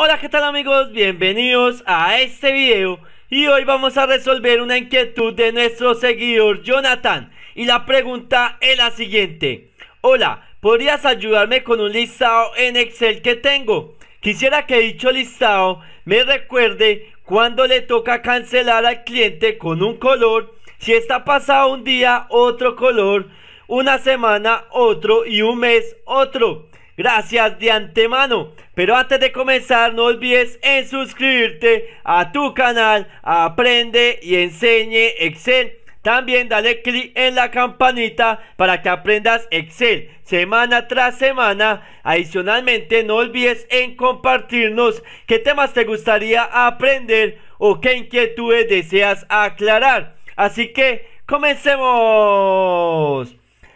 Hola qué tal amigos, bienvenidos a este video y hoy vamos a resolver una inquietud de nuestro seguidor Jonathan y la pregunta es la siguiente Hola, ¿podrías ayudarme con un listado en Excel que tengo? Quisiera que dicho listado me recuerde cuando le toca cancelar al cliente con un color si está pasado un día otro color, una semana otro y un mes otro Gracias de antemano. Pero antes de comenzar, no olvides en suscribirte a tu canal Aprende y Enseñe Excel. También dale clic en la campanita para que aprendas Excel semana tras semana. Adicionalmente, no olvides en compartirnos qué temas te gustaría aprender o qué inquietudes deseas aclarar. Así que, comencemos.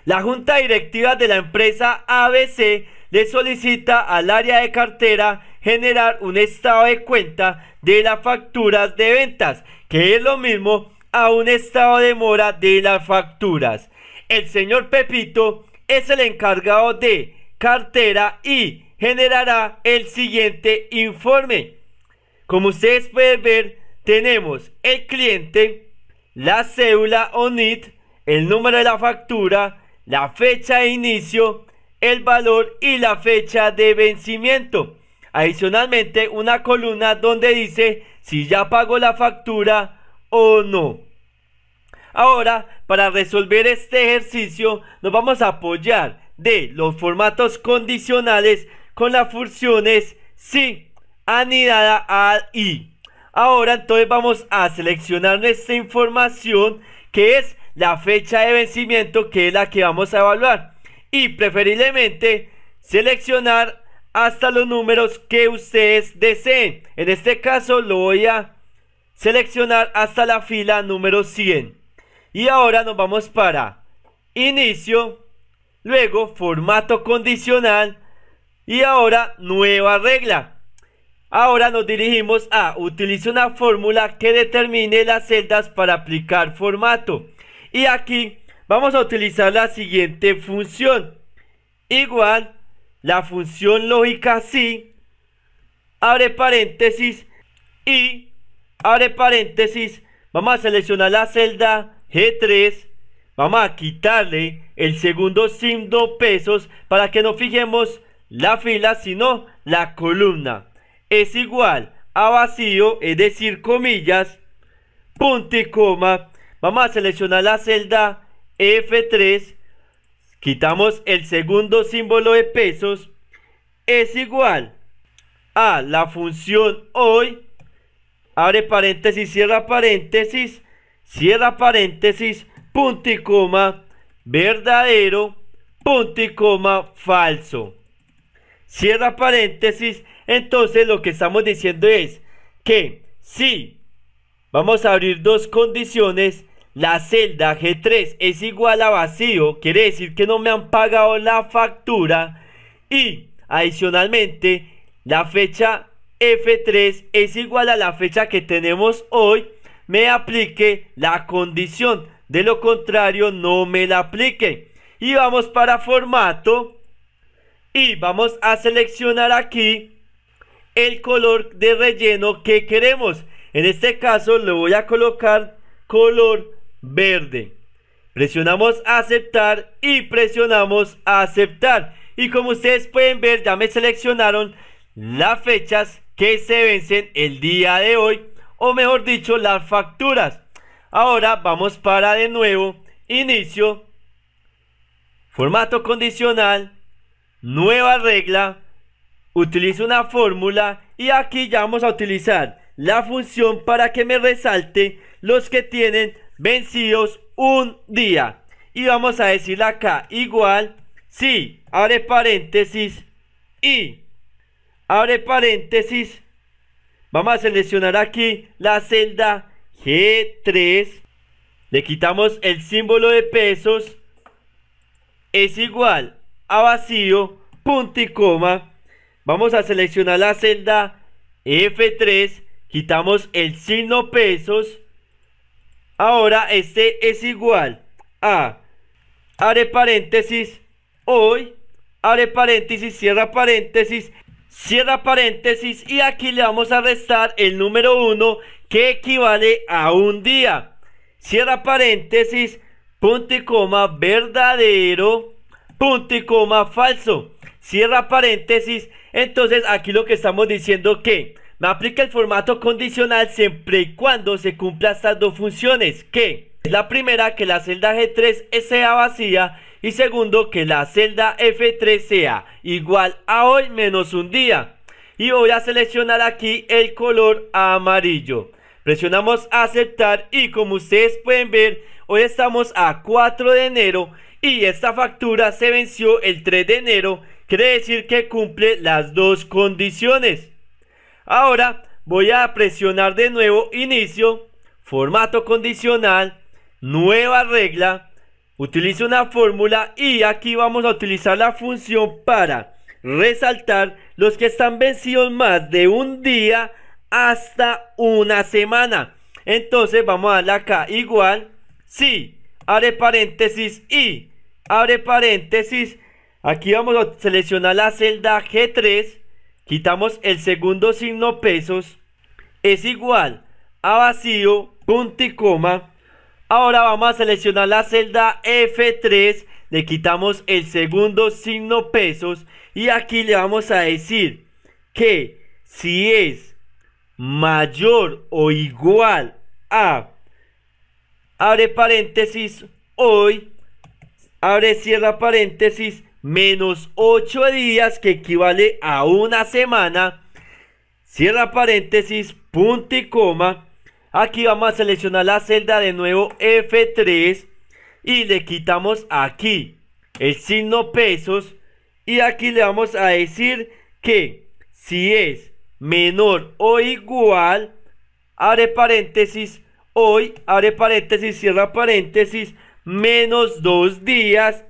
La junta directiva de la empresa ABC le solicita al área de cartera generar un estado de cuenta de las facturas de ventas, que es lo mismo a un estado de mora de las facturas. El señor Pepito es el encargado de cartera y generará el siguiente informe. Como ustedes pueden ver, tenemos el cliente, la cédula o NIT, el número de la factura, la fecha de inicio, el valor y la fecha de vencimiento. Adicionalmente, una columna donde dice si ya pagó la factura o no. Ahora, para resolver este ejercicio, nos vamos a apoyar de los formatos condicionales con las funciones SI anidada a y. Ahora entonces vamos a seleccionar nuestra información que es la fecha de vencimiento que es la que vamos a evaluar y preferiblemente seleccionar hasta los números que ustedes deseen. En este caso lo voy a seleccionar hasta la fila número 100. Y ahora nos vamos para inicio, luego formato condicional y ahora nueva regla. Ahora nos dirigimos a utilice una fórmula que determine las celdas para aplicar formato. Y aquí Vamos a utilizar la siguiente función. Igual la función lógica si abre paréntesis y abre paréntesis. Vamos a seleccionar la celda G3. Vamos a quitarle el segundo símbolo pesos para que no fijemos la fila sino la columna. Es igual a vacío, es decir, comillas, punto y coma. Vamos a seleccionar la celda F3, quitamos el segundo símbolo de pesos, es igual a la función hoy, abre paréntesis, cierra paréntesis, cierra paréntesis, punto y coma, verdadero, punto y coma, falso. Cierra paréntesis, entonces lo que estamos diciendo es que si vamos a abrir dos condiciones, la celda G3 es igual a vacío, quiere decir que no me han pagado la factura. Y adicionalmente, la fecha F3 es igual a la fecha que tenemos hoy, me aplique la condición. De lo contrario, no me la aplique. Y vamos para formato. Y vamos a seleccionar aquí el color de relleno que queremos. En este caso le voy a colocar color verde. Presionamos aceptar y presionamos aceptar. Y como ustedes pueden ver, ya me seleccionaron las fechas que se vencen el día de hoy. O mejor dicho, las facturas. Ahora vamos para de nuevo. Inicio. Formato condicional. Nueva regla. Utilizo una fórmula. Y aquí ya vamos a utilizar la función para que me resalte los que tienen vencidos un día. Y vamos a decirle acá igual si, abre paréntesis, y, abre paréntesis, vamos a seleccionar aquí la celda G3, le quitamos el símbolo de pesos, es igual a vacío, punto y coma, vamos a seleccionar la celda F3, quitamos el signo pesos, Ahora este es igual a, abre paréntesis, hoy, abre paréntesis, cierra paréntesis, cierra paréntesis y aquí le vamos a restar el número 1 que equivale a un día. Cierra paréntesis, punto y coma verdadero, punto y coma falso. Cierra paréntesis. Entonces aquí lo que estamos diciendo que me aplica el formato condicional siempre y cuando se cumpla estas dos funciones, que es la primera que la celda G3 sea vacía y segundo que la celda F3 sea igual a hoy menos un día. Y voy a seleccionar aquí el color amarillo. Presionamos aceptar y como ustedes pueden ver, hoy estamos a 4 de enero y esta factura se venció el 3 de enero, quiere decir que cumple las dos condiciones. Ahora voy a presionar de nuevo inicio, formato condicional, nueva regla. Utilizo una fórmula y aquí vamos a utilizar la función para resaltar los que están vencidos más de un día hasta una semana. Entonces vamos a darle acá igual. Sí, abre paréntesis y abre paréntesis. Aquí vamos a seleccionar la celda G3 quitamos el segundo signo pesos, es igual a vacío, punto y coma. Ahora vamos a seleccionar la celda F3, le quitamos el segundo signo pesos y aquí le vamos a decir que si es mayor o igual a, abre paréntesis, hoy, abre cierra paréntesis, menos 8 días, que equivale a una semana, cierra paréntesis, punto y coma. Aquí vamos a seleccionar la celda de nuevo F3 y le quitamos aquí el signo pesos y aquí le vamos a decir que si es menor o igual, abre paréntesis, hoy, abre paréntesis, cierra paréntesis, menos dos días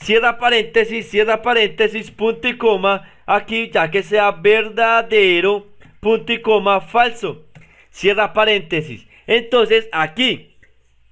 cierra paréntesis, cierra paréntesis, punto y coma, aquí ya que sea verdadero, punto y coma, falso, cierra paréntesis. Entonces aquí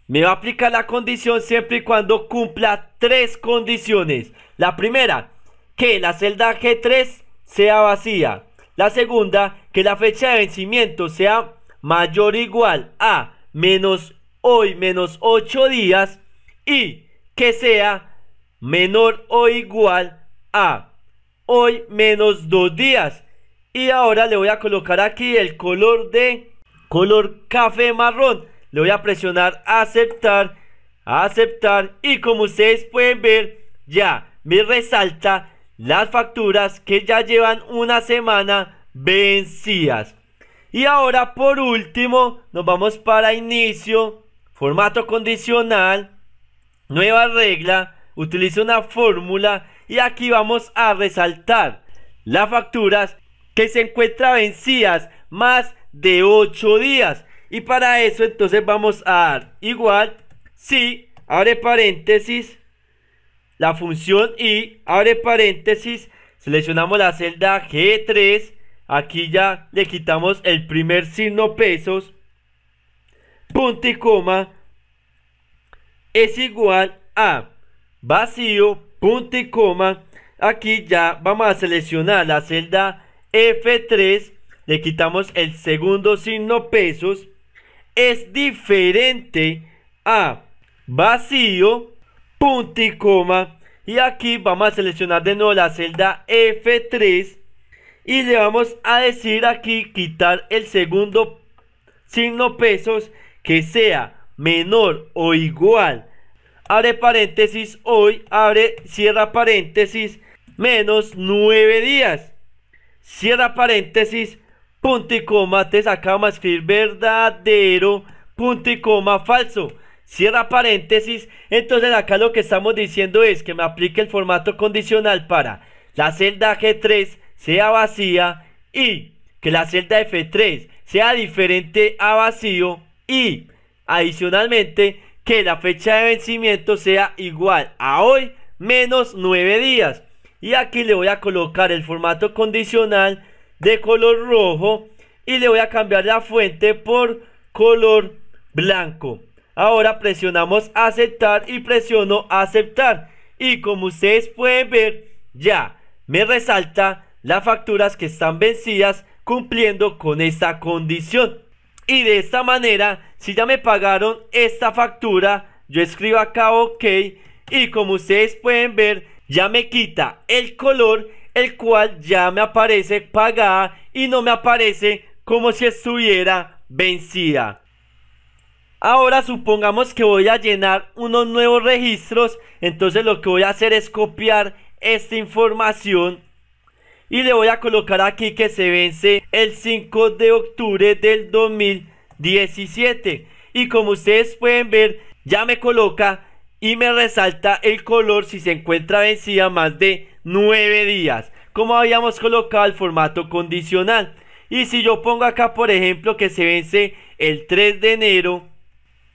me va a aplicar la condición siempre y cuando cumpla tres condiciones. La primera, que la celda G3 sea vacía. La segunda, que la fecha de vencimiento sea mayor o igual a menos hoy menos 8 días y que sea menor o igual a hoy menos dos días. Y ahora le voy a colocar aquí el color de color café marrón. Le voy a presionar aceptar, aceptar. Y como ustedes pueden ver, ya me resalta las facturas que ya llevan una semana vencidas. Y ahora por último nos vamos para inicio, formato condicional, nueva regla utiliza una fórmula y aquí vamos a resaltar las facturas que se encuentran vencidas más de 8 días. Y para eso entonces vamos a dar igual si abre paréntesis la función y abre paréntesis seleccionamos la celda G3 aquí ya le quitamos el primer signo pesos punto y coma es igual a vacío, punto y coma. Aquí ya vamos a seleccionar la celda F3. Le quitamos el segundo signo pesos. Es diferente a vacío, punto y coma. Y aquí vamos a seleccionar de nuevo la celda F3. Y le vamos a decir aquí quitar el segundo signo pesos que sea menor o igual abre paréntesis, hoy, abre, cierra paréntesis, menos 9 días. Cierra paréntesis, punto y coma, te sacamos a escribir verdadero, punto y coma, falso. Cierra paréntesis, entonces acá lo que estamos diciendo es que me aplique el formato condicional para la celda G3 sea vacía y que la celda F3 sea diferente a vacío y adicionalmente que la fecha de vencimiento sea igual a hoy menos 9 días. Y aquí le voy a colocar el formato condicional de color rojo y le voy a cambiar la fuente por color blanco. Ahora presionamos aceptar y presiono aceptar. Y como ustedes pueden ver, ya me resalta las facturas que están vencidas cumpliendo con esta condición. Y de esta manera si ya me pagaron esta factura, yo escribo acá OK y como ustedes pueden ver, ya me quita el color, el cual ya me aparece pagada y no me aparece como si estuviera vencida. Ahora supongamos que voy a llenar unos nuevos registros, entonces lo que voy a hacer es copiar esta información y le voy a colocar aquí que se vence el 5 de octubre del 2020 17. Y como ustedes pueden ver, ya me coloca y me resalta el color si se encuentra vencida más de 9 días. Como habíamos colocado el formato condicional. Y si yo pongo acá, por ejemplo, que se vence el 3 de enero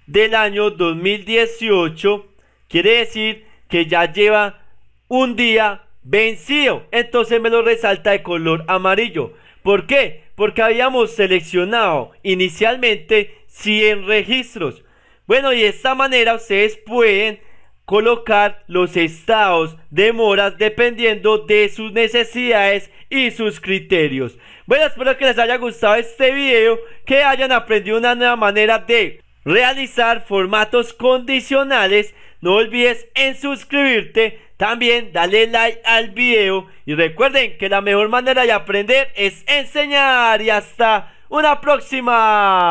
del año 2018, quiere decir que ya lleva un día vencido. Entonces me lo resalta de color amarillo. ¿Por qué? Porque habíamos seleccionado inicialmente 100 registros. Bueno, y de esta manera ustedes pueden colocar los estados de moras dependiendo de sus necesidades y sus criterios. Bueno, espero que les haya gustado este video, que hayan aprendido una nueva manera de realizar formatos condicionales. No olvides en suscribirte, también dale like al video y recuerden que la mejor manera de aprender es enseñar y hasta una próxima.